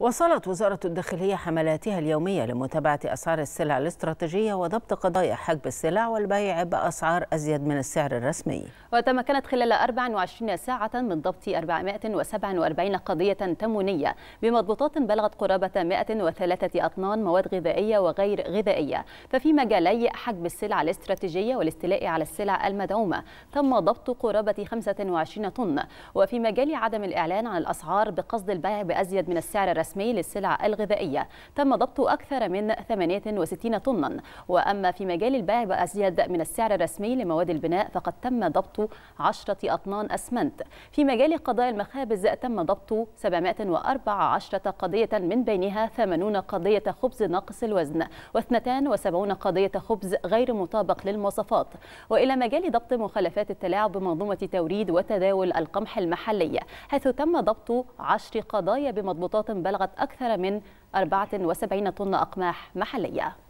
وصلت وزارة الداخلية حملاتها اليومية لمتابعة أسعار السلع الاستراتيجية وضبط قضايا حجب السلع والبيع بأسعار أزيد من السعر الرسمي وتمكنت خلال 24 ساعة من ضبط 447 قضية تموينية بمضبوطات بلغت قرابة 103 أطنان مواد غذائية وغير غذائية ففي مجالي حجب السلع الاستراتيجية والاستيلاء على السلع المدعومة تم ضبط قرابة 25 طن وفي مجال عدم الإعلان عن الأسعار بقصد البيع بأزيد من السعر الرسمي الرسمي للسلع الغذائية تم ضبط أكثر من 68 طنا وأما في مجال البيع بأزيد من السعر الرسمي لمواد البناء فقد تم ضبط 10 أطنان أسمنت في مجال قضايا المخابز تم ضبط 714 قضية من بينها 80 قضية خبز ناقص الوزن و72 قضية خبز غير مطابق للمواصفات وإلى مجال ضبط مخالفات التلاعب بمنظومة توريد وتداول القمح المحلي حيث تم ضبط 10 قضايا بمضبوطات بلغ بلغت أكثر من 74 طن أقماح محلية